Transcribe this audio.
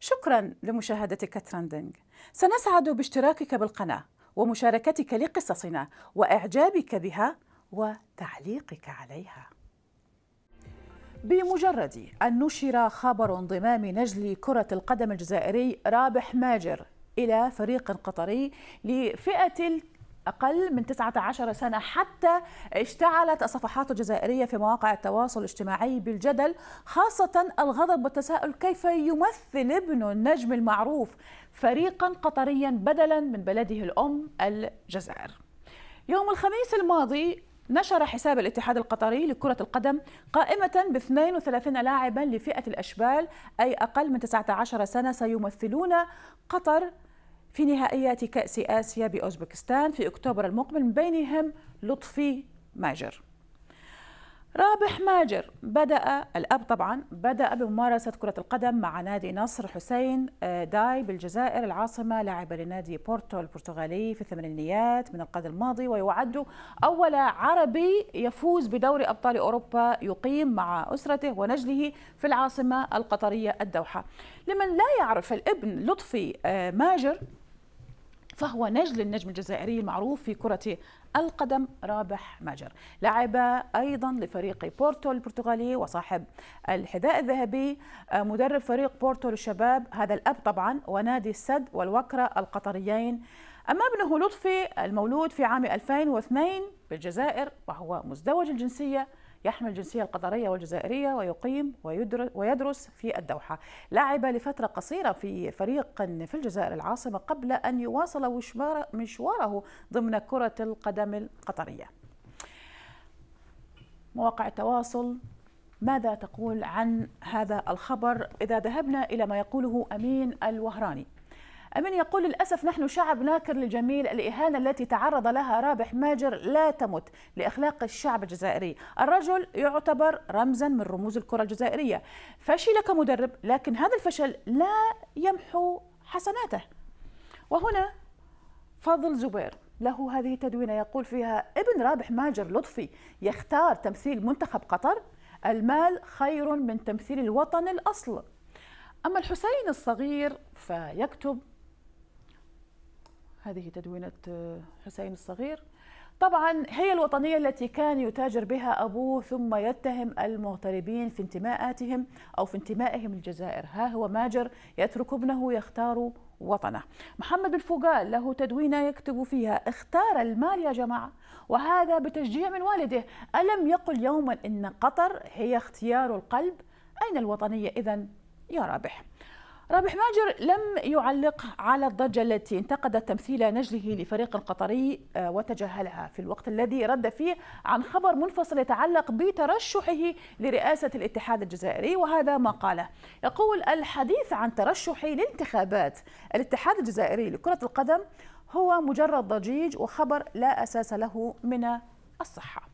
شكرا لمشاهدتك ترندنج سنسعد باشتراكك بالقناة ومشاركتك لقصصنا وإعجابك بها وتعليقك عليها بمجرد أن نشر خبر انضمام نجل كرة القدم الجزائري رابح ماجر إلى فريق قطري لفئة أقل من 19 سنة حتى اشتعلت الصفحات الجزائرية في مواقع التواصل الاجتماعي بالجدل خاصة الغضب والتساؤل كيف يمثل ابن النجم المعروف فريقا قطريا بدلا من بلده الأم الجزائر يوم الخميس الماضي نشر حساب الاتحاد القطري لكرة القدم قائمة ب 32 لاعبا لفئة الأشبال أي أقل من 19 سنة سيمثلون قطر في نهائيات كأس آسيا بأوزبكستان في أكتوبر المقبل من بينهم لطفي ماجر رابح ماجر بدأ الأب طبعا بدأ بممارسة كرة القدم مع نادي نصر حسين آه، داي بالجزائر العاصمة لاعب لنادي بورتو البرتغالي في الثمانينيات من القرن الماضي ويعد أول عربي يفوز بدوري أبطال أوروبا يقيم مع أسرته ونجله في العاصمة القطرية الدوحة لمن لا يعرف الابن لطفي آه، ماجر فهو نجل النجم الجزائري المعروف في كرة القدم رابح ماجر لعب أيضا لفريق بورتو البرتغالي وصاحب الحذاء الذهبي آه، مدرب فريق بورتو للشباب هذا الأب طبعا ونادي السد والوكرة القطريين أما ابنه لطفي المولود في عام 2002 بالجزائر وهو مزدوج الجنسية يحمل الجنسية القطرية والجزائرية ويقيم ويدرس في الدوحة لعب لفترة قصيرة في فريق في الجزائر العاصمة قبل أن يواصل مشواره ضمن كرة القدم القطرية مواقع التواصل ماذا تقول عن هذا الخبر إذا ذهبنا إلى ما يقوله أمين الوهراني أمين يقول للأسف نحن شعب ناكر للجميل الإهانة التي تعرض لها رابح ماجر لا تمت لإخلاق الشعب الجزائري الرجل يعتبر رمزا من رموز الكرة الجزائرية فشل كمدرب لكن هذا الفشل لا يمحو حسناته وهنا فضل زبير له هذه تدوينة يقول فيها ابن رابح ماجر لطفي يختار تمثيل منتخب قطر المال خير من تمثيل الوطن الأصل أما الحسين الصغير فيكتب هذه تدوينة آه، حسين الصغير طبعا هي الوطنية التي كان يتاجر بها أبوه ثم يتهم المغتربين في انتماءاتهم أو في انتمائهم الجزائر ها هو ماجر يترك ابنه يختار وطنه محمد الفوقال له تدوينة يكتب فيها اختار المال يا جماعة وهذا بتشجيع من والده ألم يقل يوما إن قطر هي اختيار القلب أين الوطنية إذا يا رابح رابح ماجر لم يعلق على الضجة التي انتقدت تمثيل نجله لفريق القطري آه، وتجاهلها في الوقت الذي رد فيه عن خبر منفصل يتعلق بترشحه لرئاسة الاتحاد الجزائري وهذا ما قاله يقول الحديث عن ترشحي لانتخابات الاتحاد الجزائري لكرة القدم هو مجرد ضجيج وخبر لا أساس له من الصحة